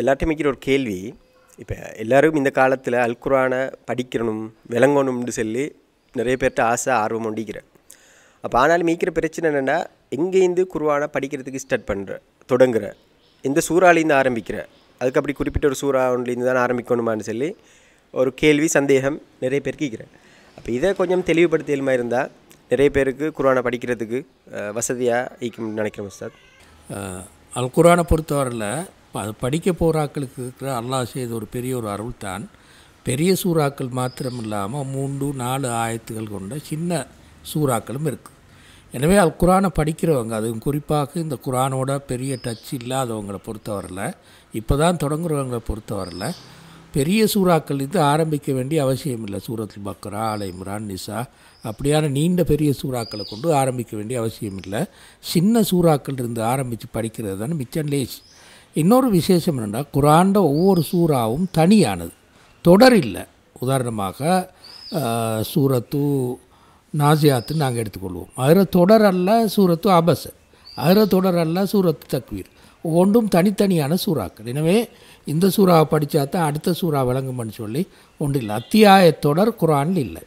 எல்லாத்தையும் வைக்கிற ஒரு கேள்வி இப்போ எல்லோரும் இந்த காலத்தில் அல்குரானை படிக்கணும் விளங்கணும்னு சொல்லி நிறைய பேர்கிட்ட ஆசை ஆர்வம் ஒண்டிக்கிறேன் அப்போ ஆனாலும் மீக்கிற பிரச்சனை என்னென்னா எங்கேருந்து குருவானை படிக்கிறதுக்கு ஸ்டார்ட் பண்ணுற தொடங்குற இந்த சூறாலேருந்து ஆரம்பிக்கிற அதுக்கு அப்படி குறிப்பிட்ட ஒரு சூறா தான் ஆரம்பிக்கணுமான்னு சொல்லி ஒரு கேள்வி சந்தேகம் நிறைய பேர் கேட்குறேன் அப்போ இதை கொஞ்சம் தெளிவுபடுத்தியலுமா இருந்தால் நிறைய பேருக்கு குருவானை படிக்கிறதுக்கு வசதியாக ஈக்கும்னு நினைக்கிறோம் சார் அல் குரானை பொறுத்தவரையில் இப்போ அது படிக்க போகிறாக்களுக்கு இருக்கிற அல்லாஹ் செய்த ஒரு பெரிய ஒரு அருள் தான் பெரிய சூறாக்கள் மாத்திரம் இல்லாமல் மூன்று நாலு ஆயத்துகள் கொண்ட சின்ன சூறாக்களும் இருக்குது எனவே அது குரானை படிக்கிறவங்க அதுவும் குறிப்பாக இந்த குரானோட பெரிய டச் இல்லாதவங்களை வரல இப்போ தான் தொடங்குறவங்களை வரல பெரிய சூறாக்கள் இது ஆரம்பிக்க வேண்டிய அவசியம் இல்லை சூரத்தில் பக்ரா அலை இம்ரான் நிசா அப்படியான நீண்ட பெரிய சூறாக்களை கொண்டு ஆரம்பிக்க வேண்டிய அவசியம் இல்லை சின்ன சூறாக்கள் இருந்து ஆரம்பித்து படிக்கிறது தானே மிச்சம் லேஸ் இன்னொரு விசேஷம் என்னென்னா குராண்ட ஒவ்வொரு சூறாவும் தனியானது தொடர் இல்லை உதாரணமாக சூரத்து நாசியாத்து நாங்கள் எடுத்துக்கொள்வோம் அதில் தொடர் அல்ல சூரத்து அபஸ் அதில் தொடர் அல்ல சூரத்து தக்வீர் ஒவ்வொன்றும் தனித்தனியான சூறாக்கள் எனவே இந்த சூறாவை படித்தா தான் அடுத்த சூறா விளங்கும்னு சொல்லி ஒன்றும் இல்லை அத்தியாய தொடர் குரானில் இல்லை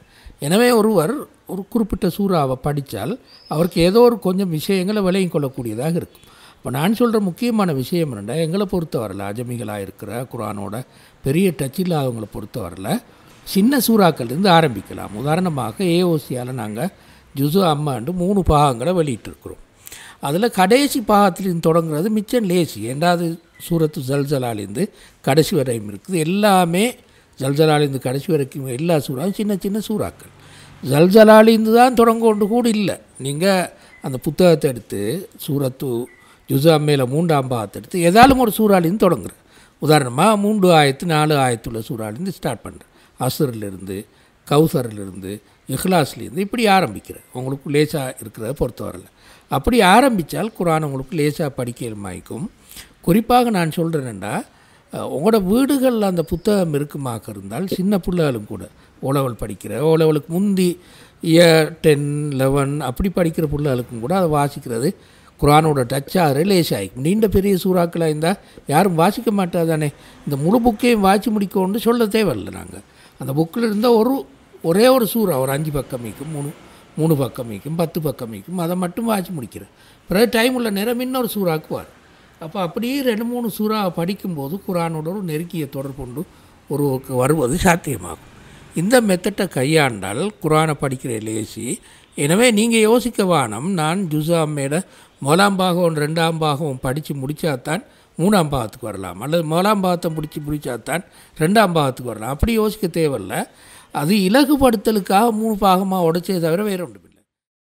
எனவே ஒருவர் ஒரு குறிப்பிட்ட சூறாவை படித்தால் அவருக்கு ஏதோ ஒரு கொஞ்சம் விஷயங்களை விளையும் கொள்ளக்கூடியதாக இருக்கும் இப்போ நான் சொல்கிற முக்கியமான விஷயம் என்னென்னா எங்களை பொறுத்த வரல அஜமிகளாக இருக்கிற குரானோட பெரிய டச் இல்லாதவங்களை வரல சின்ன சூறாக்கள்லேருந்து ஆரம்பிக்கலாம் உதாரணமாக ஏஓசியால் நாங்கள் ஜுசு அம்மாண்டு மூணு பாகங்களை வெளியிட்டிருக்கிறோம் அதில் கடைசி பாகத்திலிருந்து தொடங்குறது மிச்சம் லேசி ரெண்டாவது சூரத்து ஜல்ஜலாலேருந்து கடைசி வரையும் இருக்குது எல்லாமே ஜல்ஜலாலேருந்து கடைசி வரைக்கும் எல்லா சூறாவும் சின்ன சின்ன சூறாக்கள் ஜல்ஜலாலேருந்து தான் தொடங்க கூட இல்லை நீங்கள் அந்த புத்தகத்தை எடுத்து சூரத்து ஜுசு அம்மையில் மூன்றாம் பாகத்தை எடுத்து ஏதாலும் ஒரு சூறாளின்னு தொடங்குறேன் உதாரணமாக மூன்று ஆயத்து நாலு ஆயத்துள்ள சூறாளிருந்து ஸ்டார்ட் பண்ணுறேன் அசுரிலிருந்து கௌசரிலிருந்து இஹ்லாஸ்லேருந்து இப்படி ஆரம்பிக்கிறேன் உங்களுக்கு லேசாக இருக்கிறத பொறுத்தவரையில் அப்படி ஆரம்பித்தால் குரான் உங்களுக்கு லேசாக படிக்கலுமாய்க்கும் குறிப்பாக நான் சொல்கிறேன்னா உங்களோட வீடுகளில் அந்த புத்தகம் இருக்குமாக இருந்தால் சின்ன பிள்ளைகளும் கூட ஓலவல் படிக்கிற ஓலவலுக்கு முந்தி இயர் டென் லெவன் அப்படி படிக்கிற பிள்ளைகளுக்கும் கூட அதை வாசிக்கிறது குரானோட டச்சாக ரிலேஸ் ஆகி நீண்ட பெரிய சூறாக்களாக இருந்தால் யாரும் வாசிக்க மாட்டா தானே இந்த முழு புக்கையும் வாசி முடிக்கணும்னு சொல்ல தேவையில்லை நாங்கள் அந்த புக்கில் இருந்தால் ஒரு ஒரே ஒரு சூறா ஒரு அஞ்சு பக்கம் வைக்கும் மூணு மூணு பக்கம் வைக்கும் பத்து பக்கம் வைக்கும் அதை மட்டும் வாசி முடிக்கிறேன் பிறகு டைம் உள்ள நேரம் இன்னொரு சூறாக்குவார் அப்போ அப்படியே ரெண்டு மூணு சூறாக படிக்கும்போது குரானோட ஒரு நெருக்கிய கொண்டு ஒரு வருவது சாத்தியமாகும் இந்த மெத்தட்டை கையாண்டால் குரானை படிக்கிற லேசி எனவே நீங்கள் யோசிக்க வானம் நான் ஜுசாமேட முதலாம் பாகம் ரெண்டாம் பாகம் படித்து முடித்தாதான் மூணாம் பாகத்துக்கு வரலாம் அல்லது முதலாம் பாகத்தை முடித்து முடித்தாதான் ரெண்டாம் பாகத்துக்கு வரலாம் அப்படி யோசிக்க தேவையில்லை அது இலகுபடுத்தலுக்காக மூணு பாகமாக உடைச்சது தவிர வேறு ஒன்றுமில்லை